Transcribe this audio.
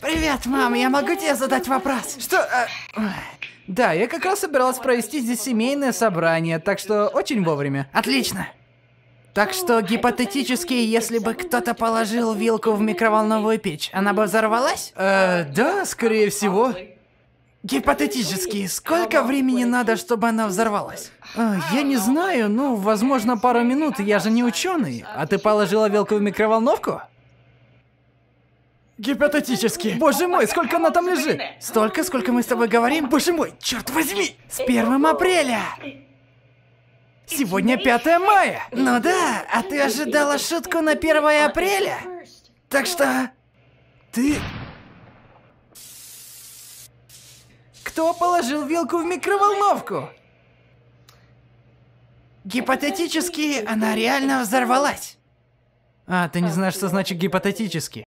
Привет, мам, я могу тебе задать вопрос? Что? А? Да, я как раз собиралась провести здесь семейное собрание, так что очень вовремя. Отлично. Так что гипотетически, если бы кто-то положил вилку в микроволновую печь, она бы взорвалась? Э, да, скорее всего. Гипотетически, сколько времени надо, чтобы она взорвалась? Э, я не знаю, ну, возможно, пару минут, я же не ученый. А ты положила вилку в микроволновку? Гипотетически. Боже мой, сколько она там лежит? Столько, сколько мы с тобой говорим? Боже мой, черт возьми! С первым апреля! Сегодня 5 мая! Ну да, а ты ожидала шутку на 1 апреля? Так что... Ты... Кто положил вилку в микроволновку? Гипотетически, она реально взорвалась. А, ты не знаешь, что значит гипотетически.